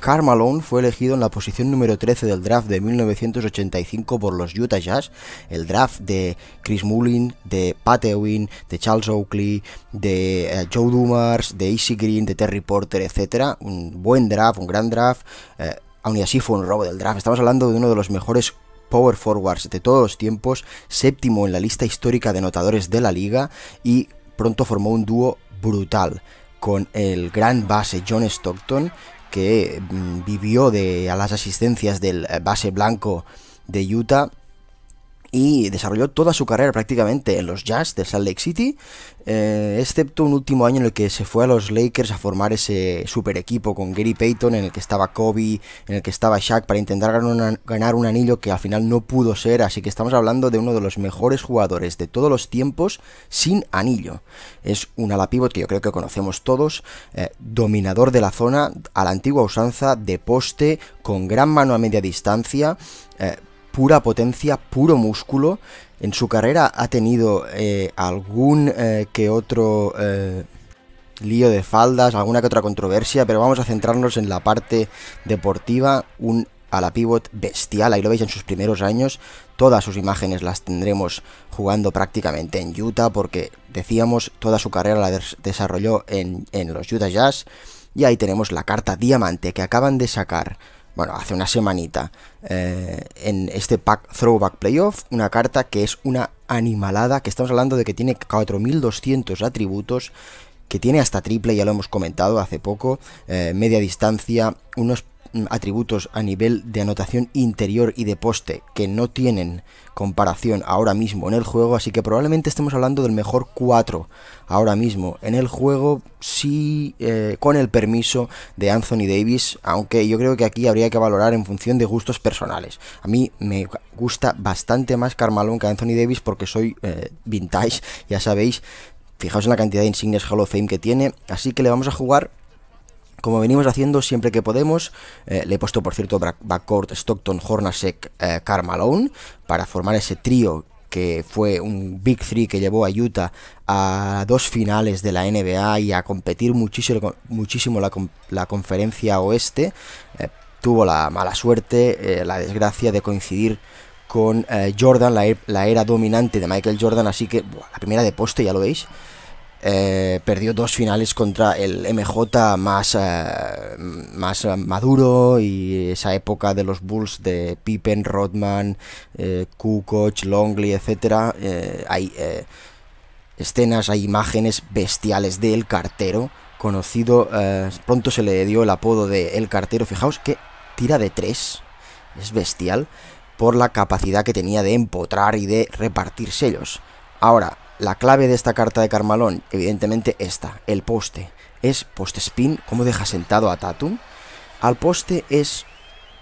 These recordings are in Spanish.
Car Malone fue elegido en la posición número 13 del draft de 1985 por los Utah Jazz, el draft de Chris Mullin, de Pat Ewing, de Charles Oakley, de eh, Joe Dumars, de Easy Green, de Terry Porter, etc. Un buen draft, un gran draft. Eh, aún así fue un robo del draft. Estamos hablando de uno de los mejores power forwards de todos los tiempos, séptimo en la lista histórica de anotadores de la liga y pronto formó un dúo brutal con el gran base John Stockton, que mm, vivió de a las asistencias del eh, base blanco de Utah y desarrolló toda su carrera prácticamente en los Jazz de Salt Lake City, eh, excepto un último año en el que se fue a los Lakers a formar ese super equipo con Gary Payton, en el que estaba Kobe, en el que estaba Shaq, para intentar ganar, un anillo que al final no pudo ser, así que estamos hablando de uno de los mejores jugadores de todos los tiempos sin anillo. Es un ala pivot que yo creo que conocemos todos, eh, dominador de la zona a la antigua usanza de poste, con gran mano a media distancia, eh, pura potencia, puro músculo. En su carrera ha tenido eh, algún eh, que otro eh, lío de faldas, alguna que otra controversia, pero vamos a centrarnos en la parte deportiva. Un a la pivot bestial, ahí lo veis en sus primeros años. Todas sus imágenes las tendremos jugando prácticamente en Utah, porque decíamos, toda su carrera la desarrolló en, en los Utah Jazz. Y ahí tenemos la carta diamante que acaban de sacar bueno, hace una semanita, eh, en este pack Throwback Playoff, una carta que es una animalada, que estamos hablando de que tiene 4200 atributos, que tiene hasta triple, ya lo hemos comentado hace poco, eh, media distancia, unos Mm, atributos a nivel de anotación interior y de poste que no tienen comparación ahora mismo en el juego, así que probablemente estemos hablando del mejor 4 ahora mismo en el juego, sí eh, con el permiso de Anthony Davis, aunque yo creo que aquí habría que valorar en función de gustos personales. A mí me gusta bastante más Carmalón que Anthony Davis porque soy eh, vintage, ya sabéis, Fijaos en la cantidad de insignias Hall of Fame que tiene. Así que le vamos a jugar como venimos haciendo siempre que podemos, eh, le he puesto por cierto backcourt Stockton, Hornacek, eh, para formar ese trío que fue un Big Three que llevó a Utah a dos finales de la NBA y a competir muchísimo, muchísimo la, conferencia oeste. Eh, tuvo la mala suerte, eh, la desgracia de coincidir con Jordan, er-, la, era dominante de Michael Jordan, así que la primera de poste, ya lo veis. Eh, perdió dos finales contra el MJ más, eh, más maduro y esa época de los Bulls de Pippen, Rodman, eh, Kukoc, Longley, etc. hay escenas, hay imágenes bestiales del cartero conocido, pronto se le dio el apodo de El Cartero, fijaos que tira de tres, es bestial, por la capacidad que tenía de empotrar y de repartir sellos. Ahora, la clave de esta carta de Carmalón, evidentemente está el poste. Es poste spin, cómo deja sentado a Tatum. Al poste es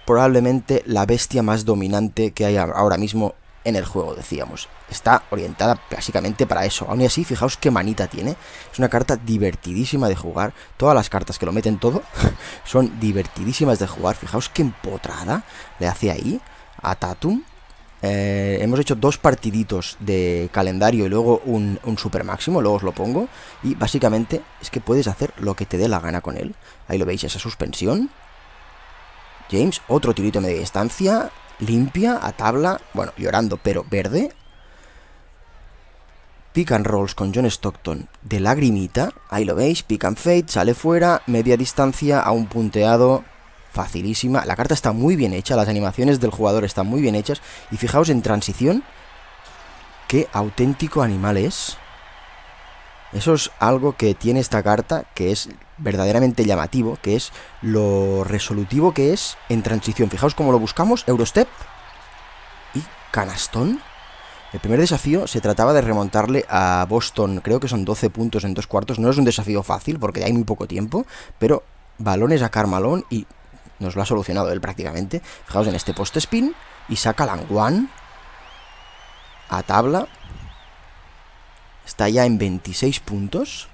probablemente la bestia más dominante que hay ahora mismo en el juego, decíamos. Está orientada básicamente para eso. Aún así, fijaos qué manita tiene. Es una carta divertidísima de jugar. Todas las cartas que lo meten todo son divertidísimas de jugar. Fijaos qué empotrada le hace ahí a Tatum. Eh, hemos hecho dos partiditos de calendario y luego un, super máximo, luego os lo pongo. Y básicamente es que puedes hacer lo que te dé la gana con él. Ahí lo veis, esa suspensión. James, otro tirito de media distancia, limpia, a tabla, bueno, llorando, pero verde. Pick and rolls con John Stockton de lagrimita, ahí lo veis, pick and fade, sale fuera, media distancia a un punteado, facilísima. La carta está muy bien hecha, las animaciones del jugador están muy bien hechas. Y fijaos en transición, qué auténtico animal es. Eso es algo que tiene esta carta, que es verdaderamente llamativo, que es lo resolutivo que es en transición. Fijaos cómo lo buscamos, Eurostep y Canastón. El primer desafío se trataba de remontarle a Boston, creo que son 12 puntos en dos cuartos, no es un desafío fácil porque hay muy poco tiempo, pero balones a Carmalón y nos lo ha solucionado él prácticamente. Fijaos en este post spin y saca Languan a tabla. Está ya en 26 puntos.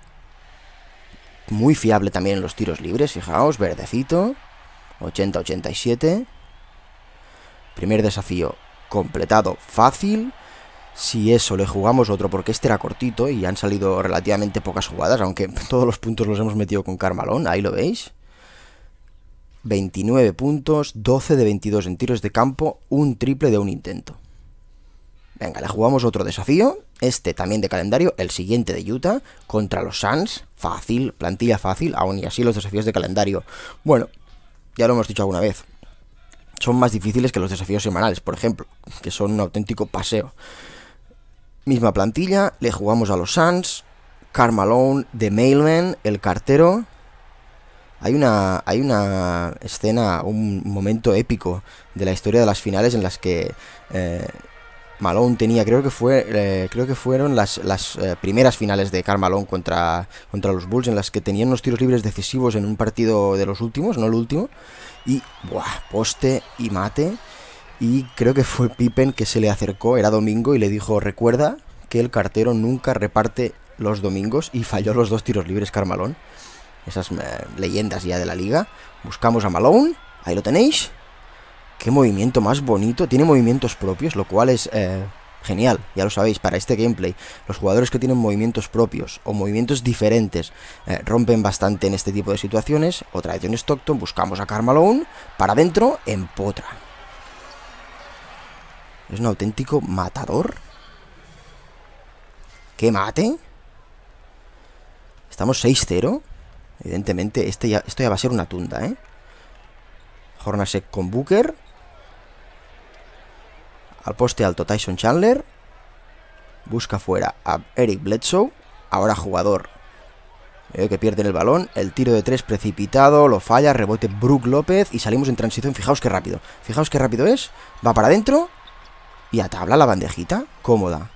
Muy fiable también en los tiros libres, fijaos, verdecito. 80-87. Primer desafío completado fácil. Si eso, le jugamos otro, porque este era cortito y han salido relativamente pocas jugadas, aunque todos los puntos los hemos metido con Carmalón, ahí lo veis. 29 puntos, 12 de 22 en tiros de campo, un triple de un intento. Venga, le jugamos otro desafío, este también de calendario, el siguiente de Utah, contra los Suns, fácil, plantilla fácil, aún y así los desafíos de calendario. Bueno, ya lo hemos dicho alguna vez, son más difíciles que los desafíos semanales, por ejemplo, que son un auténtico paseo. Misma plantilla, le jugamos a los Suns, Carmalone, The Mailman, el cartero, hay una, hay una escena, un momento épico de la historia de las finales en las que eh, Malone tenía, creo que fue, eh, creo que fueron las, eh, primeras finales de Carmalón contra, contra los Bulls, en las que tenían unos tiros libres decisivos en un partido de los últimos, no el último, y buah, poste y mate. Y creo que fue Pippen que se le acercó, era domingo, y le dijo: Recuerda que el cartero nunca reparte los domingos, y falló los dos tiros libres Carmalón esas eh, leyendas ya de la liga. Buscamos a Malone, ahí lo tenéis. Qué movimiento más bonito, tiene movimientos propios, lo cual es eh, genial, ya lo sabéis, para este gameplay. Los jugadores que tienen movimientos propios o movimientos diferentes eh, rompen bastante en este tipo de situaciones. Otra vez en Stockton, buscamos a Carmalone, para adentro, en potra. Es un auténtico matador. ¿Qué mate? Estamos 6-0. Evidentemente, este ya, esto ya va a ser una tunda, ¿eh? Jornase con Booker. Al poste alto Tyson Chandler. Busca fuera a Eric Bledsoe. Ahora jugador Veo que pierde el balón. El tiro de tres precipitado, lo falla, rebote Brook López y salimos en transición. Fijaos qué rápido. Fijaos qué rápido es. Va para adentro y atabla la bandejita. Cómoda.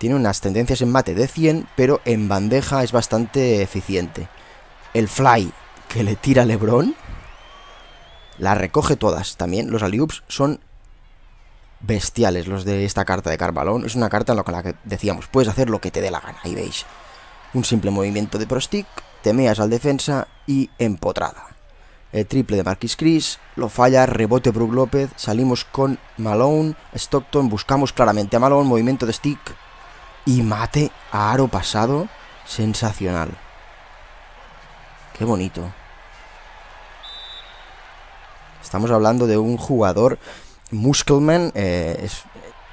Tiene unas tendencias en mate de 100, pero en bandeja es bastante eficiente. El fly que le tira LeBron la recoge todas también. Los aliups son bestiales los de esta carta de Carvalón. Es una carta en la, la que decíamos, puedes hacer lo que te dé la gana, ahí veis. Un simple movimiento de prostick, temeas al defensa y empotrada. El triple de Marquis Chris, lo falla, rebote Brook López, salimos con Malone, Stockton, buscamos claramente a Malone, movimiento de stick, y mate a aro pasado. Sensacional. Qué bonito. Estamos hablando de un jugador Muscleman. Eh, es,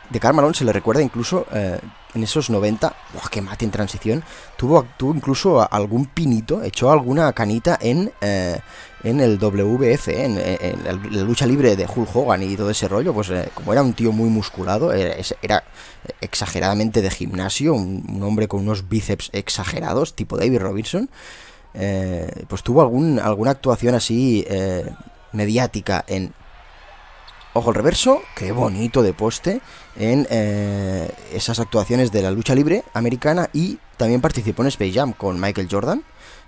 de Carmarón se le recuerda incluso eh, en esos 90, oh, qué mate en transición, tuvo, tuvo incluso algún pinito, echó alguna canita en, eh, en el WF, eh, en, la lucha libre de Hulk Hogan y todo ese rollo, pues como era un tío muy musculado, era, exageradamente de gimnasio, un, hombre con unos bíceps exagerados, tipo David Robinson, pues tuvo algún, alguna actuación así mediática en Ojo al reverso, qué bonito de poste en eh, esas actuaciones de la lucha libre americana y también participó en Space Jam con Michael Jordan,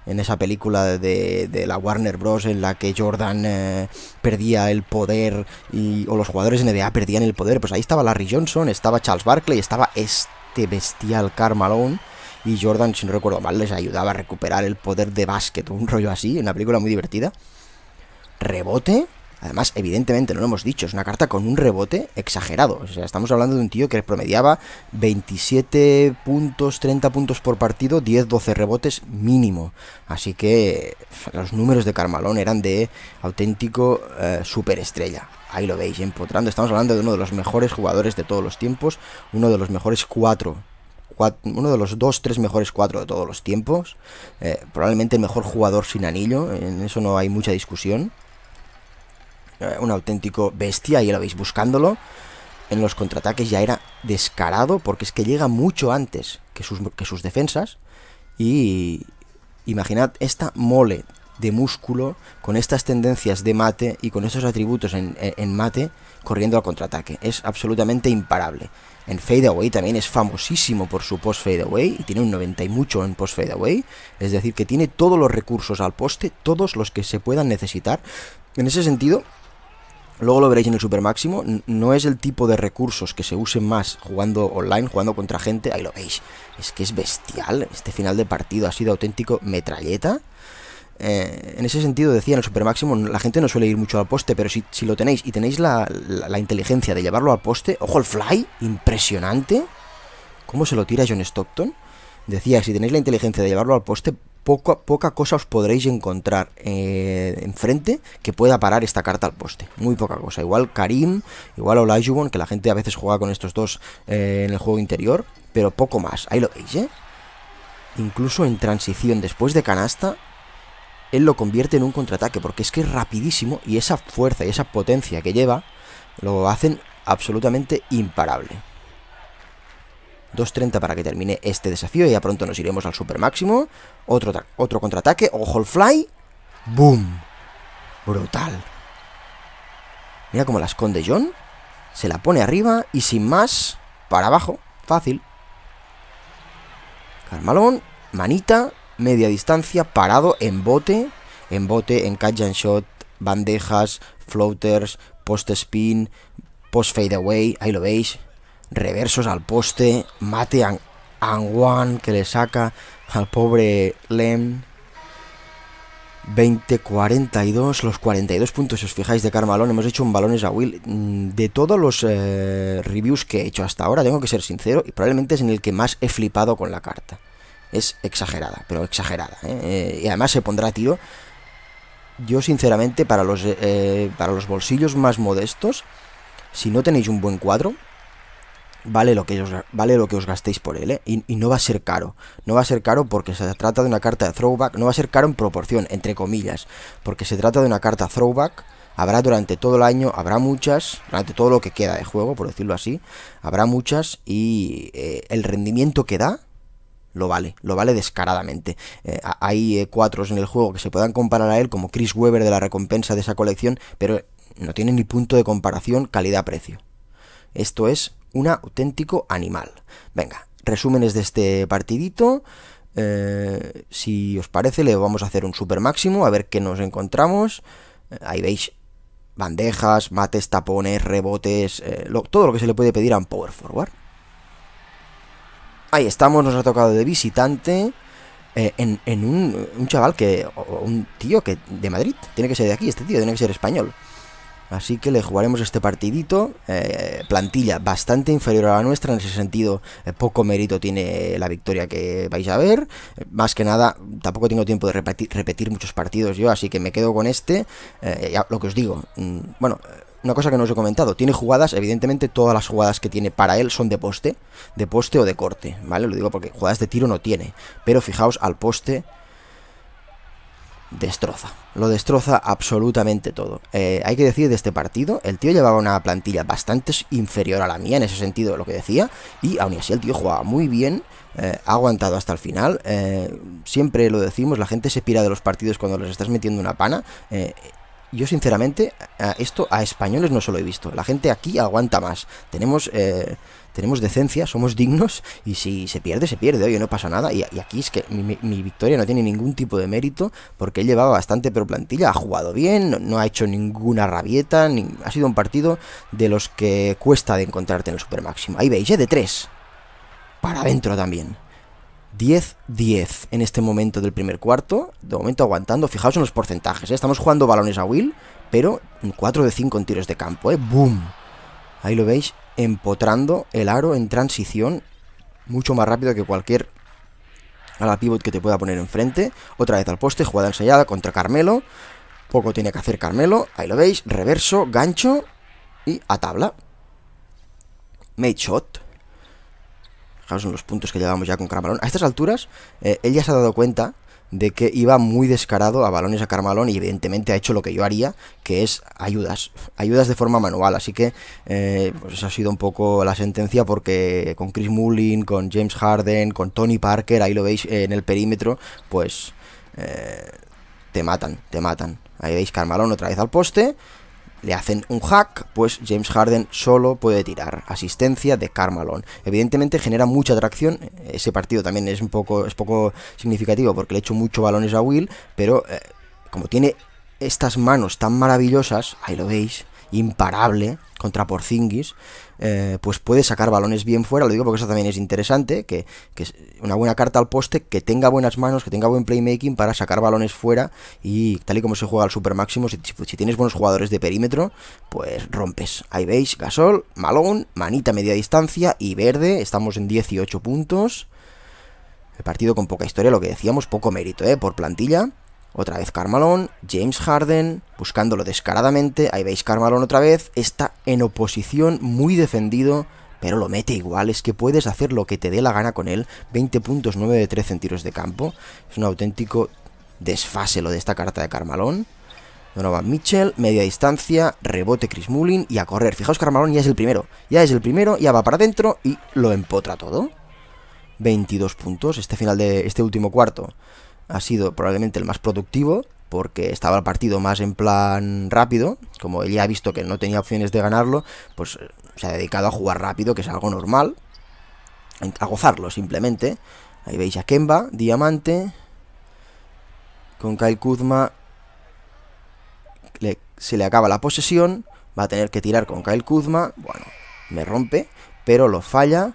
en esa película de, la Warner Bros. en la que Jordan eh, perdía el poder y, o los jugadores de NBA perdían el poder. Pues ahí estaba Larry Johnson, estaba Charles Barkley, estaba este bestial Malone y Jordan, si no recuerdo mal, les ayudaba a recuperar el poder de básquet, un rollo así, una película muy divertida. Rebote, Además, evidentemente, no lo hemos dicho, es una carta con un rebote exagerado. O sea, estamos hablando de un tío que promediaba 27 puntos, 30 puntos por partido, 10, 12 rebotes mínimo. Así que los números de Carmalón eran de auténtico eh, superestrella. Ahí lo veis, empotrando. Estamos hablando de uno de los mejores jugadores de todos los tiempos, uno de los mejores cuatro uno de los dos, tres mejores cuatro de todos los tiempos. Eh, probablemente el mejor jugador sin anillo, en eso no hay mucha discusión. Eh, un auténtico bestia, y lo veis buscándolo. En los contraataques ya era descarado, porque es que llega mucho antes que sus, que sus defensas. Y imaginad esta mole de músculo, con estas tendencias de mate y con estos atributos en, en, mate, corriendo al contraataque. Es absolutamente imparable. En away también es famosísimo por su post fadeaway y tiene un 90 y mucho en post fadeaway. Es decir, que tiene todos los recursos al poste, todos los que se puedan necesitar. En ese sentido, Luego lo veréis en el super máximo. No es el tipo de recursos que se usen más jugando online, jugando contra gente. Ahí lo veis. Es que es bestial. Este final de partido ha sido auténtico metralleta. Eh, en ese sentido, decía en el super máximo, la gente no suele ir mucho al poste, pero si, lo tenéis y tenéis la, inteligencia de llevarlo al poste, ojo al fly, impresionante. ¿Cómo se lo tira John Stockton? Decía, si tenéis la inteligencia de llevarlo al poste, poco, poca cosa os podréis encontrar eh, enfrente que pueda parar esta carta al poste. Muy poca cosa. Igual Karim, igual Olajuwon, que la gente a veces juega con estos dos eh, en el juego interior, pero poco más. Ahí lo veis, ¿eh? Incluso en transición después de canasta, él lo convierte en un contraataque, porque es que es rapidísimo y esa fuerza y esa potencia que lleva lo hacen absolutamente imparable. 2.30 para que termine este desafío y ya pronto nos iremos al super máximo. Otro, otro contraataque, ojo al fly. ¡Boom! Brutal. Mira cómo la esconde John. Se la pone arriba y sin más, para abajo. Fácil. Carmalón, manita, media distancia, parado en bote. En bote, en catch and shot, bandejas, floaters, post spin, post fade away. Ahí lo veis reversos al poste, mate a Anguan que le saca al pobre Lem. 20-42, los 42 puntos, si os fijáis, de Carmalón. Hemos hecho un balones a Will. Mm, de todos los eh, reviews que he hecho hasta ahora, tengo que ser sincero, y probablemente es en el que más he flipado con la carta. Es exagerada, pero exagerada. ¿eh? Eh, y además se pondrá tío tiro. Yo, sinceramente, para los, para los bolsillos más modestos, si no tenéis un buen cuadro, vale lo que os, vale lo que os gastéis por él, ¿eh? y, no va a ser caro. No va a ser caro porque se trata de una carta de throwback, no va a ser caro en proporción, entre comillas, porque se trata de una carta throwback. Habrá durante todo el año, habrá muchas, durante todo lo que queda de juego, por decirlo así, habrá muchas y eh, el rendimiento que da lo vale, lo vale descaradamente. Eh, hay cuatro en el juego que se puedan comparar a él, como Chris Weber de la recompensa de esa colección, pero no tiene ni punto de comparación calidad-precio. Esto es un auténtico animal. Venga, resúmenes de este partidito. Eh, si os parece, le vamos a hacer un super máximo, a ver qué nos encontramos. Eh, ahí veis bandejas, mates, tapones, rebotes, eh, todo lo que se le puede pedir a un power forward. Ahí estamos, nos ha tocado de visitante. en, un, chaval que. un tío que. de Madrid. Tiene que ser de aquí, este tío, tiene que ser español. Así que le jugaremos este partidito. Eh, plantilla bastante inferior a la nuestra. En ese sentido, eh, poco mérito tiene la victoria que vais a ver. Eh, más que nada, tampoco tengo tiempo de repetir, muchos partidos yo. Así que me quedo con este. lo que os digo. Mm, bueno, una cosa que no os he comentado, tiene jugadas, evidentemente todas las jugadas que tiene para él son de poste, de poste o de corte, ¿vale? Lo digo porque jugadas de tiro no tiene, pero fijaos al poste destroza. Lo destroza absolutamente todo. Eh, hay que decir de este partido, el tío llevaba una plantilla bastante inferior a la mía en ese sentido, de lo que decía, y aún así el tío jugaba muy bien, eh, ha aguantado hasta el final. Eh, siempre lo decimos, la gente se pira de los partidos cuando les estás metiendo una pana yo sinceramente esto a españoles no se lo he visto. La gente aquí aguanta más. Tenemos, eh, tenemos decencia, somos dignos y si se pierde, se pierde. Oye, no pasa nada. Y, aquí es que mi, victoria no tiene ningún tipo de mérito porque él llevaba bastante pero plantilla, ha jugado bien, no, ha hecho ninguna rabieta, ni, ha sido un partido de los que cuesta de encontrarte en el Super Máximo. Ahí veis, de tres. Para adentro también. 10-10 en este momento del primer cuarto. De momento aguantando. Fijaos en los porcentajes. ¿eh? Estamos jugando balones a Will, pero 4 de 5 en tiros de campo. ¿eh? ¡Boom! Ahí lo veis, empotrando el aro en transición. Mucho más rápido que cualquier a la pivot que te pueda poner enfrente. Otra vez al poste, jugada ensayada contra Carmelo. Poco tiene que hacer Carmelo. Ahí lo veis. Reverso, gancho y a tabla. Made shot. Fijaros en los puntos que llevamos ya con Carmalón. A estas alturas, eh, él ya se ha dado cuenta de que iba muy descarado a balones a Carmalón y evidentemente ha hecho lo que yo haría, que es ayudas, ayudas de forma manual. Así que eh, pues esa ha sido un poco la sentencia porque con Chris Mullin, con James Harden, con Tony Parker, ahí lo veis eh, en el perímetro, pues eh, te matan, te matan. Ahí veis Carmalón otra vez al poste le hacen un hack, pues James Harden solo puede tirar. Asistencia de Carmalón. Evidentemente genera mucha atracción. Ese partido también es un poco, es poco significativo porque le hecho muchos balones a Will, pero eh, como tiene estas manos tan maravillosas, ahí lo veis, imparable contra Porzingis, eh, pues puede sacar balones bien fuera, lo digo porque eso también es interesante, que, una buena carta al poste, que tenga buenas manos, que tenga buen playmaking para sacar balones fuera y tal y como se juega al super máximo, si, tienes buenos jugadores de perímetro, pues rompes. Ahí veis, Gasol, Malone, manita media distancia y verde, estamos en 18 puntos. El partido con poca historia, lo que decíamos, poco mérito, ¿eh? Por plantilla. Otra vez Carmalón, James Harden, buscándolo descaradamente. Ahí veis Carmalón otra vez. Está en oposición, muy defendido, pero lo mete igual. Es que puedes hacer lo que te dé la gana con él. 20 puntos, 9 de 13 en tiros de campo. Es un auténtico desfase lo de esta carta de Carmalón. Donovan Mitchell, media distancia, rebote Chris Mullin y a correr. Fijaos Carmalón ya es el primero. Ya es el primero, ya va para adentro y lo empotra todo. 22 puntos este final de este último cuarto ha sido probablemente el más productivo, porque estaba el partido más en plan rápido, como él ya ha visto que no tenía opciones de ganarlo, pues eh, se ha dedicado a jugar rápido, que es algo normal, a gozarlo simplemente. Ahí veis a Kemba, Diamante, con Kyle Kuzma se le acaba la posesión, va a tener que tirar con Kyle Kuzma, bueno, me rompe, pero lo falla,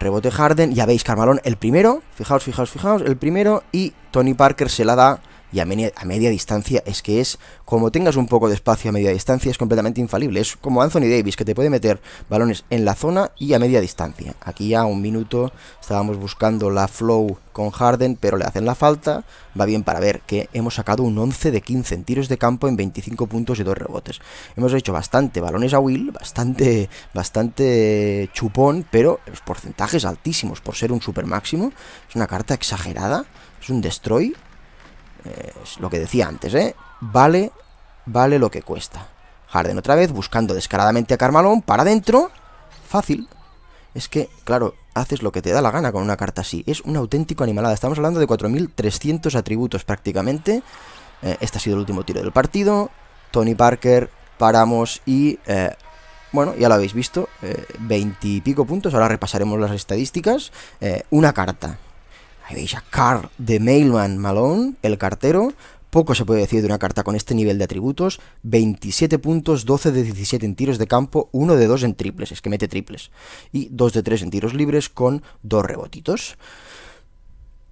Rebote Harden, ya veis Carmalón el primero, fijaos, fijaos, fijaos, el primero y Tony Parker se la da y a media, distancia es que es, como tengas un poco de espacio a media distancia, es completamente infalible. Es como Anthony Davis, que te puede meter balones en la zona y a media distancia. Aquí ya un minuto estábamos buscando la flow con Harden, pero le hacen la falta. Va bien para ver que hemos sacado un 11 de 15 en tiros de campo en 25 puntos y 2 rebotes. Hemos hecho bastante balones a Will, bastante, bastante chupón, pero los porcentajes altísimos por ser un super máximo. Es una carta exagerada, es un destroy es lo que decía antes, ¿eh? Vale, vale lo que cuesta. Harden otra vez, buscando descaradamente a Carmalón para adentro. Fácil. Es que, claro, haces lo que te da la gana con una carta así. Es un auténtico animalada. Estamos hablando de 4.300 atributos prácticamente. Eh, este ha sido el último tiro del partido. Tony Parker, paramos y... Eh, bueno, ya lo habéis visto, eh, veintipico pico puntos, ahora repasaremos las estadísticas. una carta, Ahí veis a Car de Mailman Malone, el cartero. Poco se puede decir de una carta con este nivel de atributos. 27 puntos, 12 de 17 en tiros de campo, 1 de 2 en triples, es que mete triples. Y 2 de 3 en tiros libres con 2 rebotitos.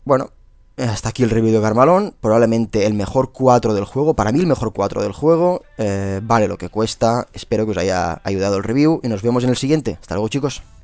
Bueno, hasta aquí el review de Malone, probablemente el mejor 4 del juego, para mí el mejor 4 del juego, eh, vale lo que cuesta, espero que os haya ayudado el review y nos vemos en el siguiente, hasta luego chicos.